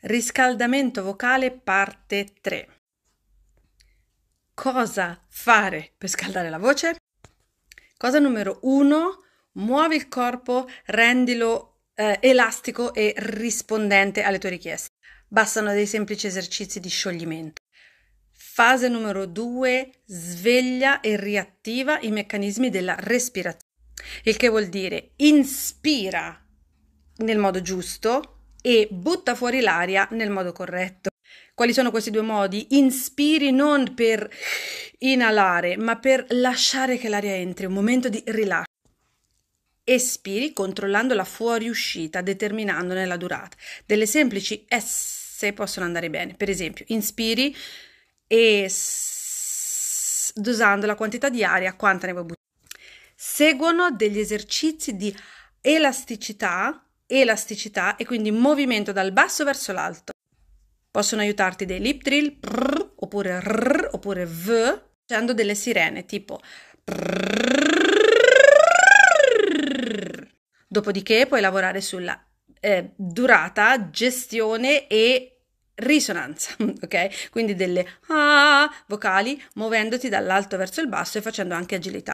Riscaldamento vocale parte 3. Cosa fare per scaldare la voce? Cosa numero 1. Muovi il corpo, rendilo eh, elastico e rispondente alle tue richieste. Bastano dei semplici esercizi di scioglimento. Fase numero 2. Sveglia e riattiva i meccanismi della respirazione. Il che vuol dire inspira nel modo giusto, e butta fuori l'aria nel modo corretto. Quali sono questi due modi? Inspiri non per inalare, ma per lasciare che l'aria entri, un momento di rilascio. Espiri controllando la fuoriuscita, determinandone la durata. Delle semplici S possono andare bene. Per esempio, inspiri e dosando la quantità di aria, quanta ne vuoi buttare. Seguono degli esercizi di elasticità elasticità e quindi movimento dal basso verso l'alto. Possono aiutarti dei lip drill prrr, oppure rrr, oppure v, facendo delle sirene tipo prrr. Dopodiché puoi lavorare sulla eh, durata, gestione e risonanza, ok? Quindi delle ah, vocali muovendoti dall'alto verso il basso e facendo anche agilità.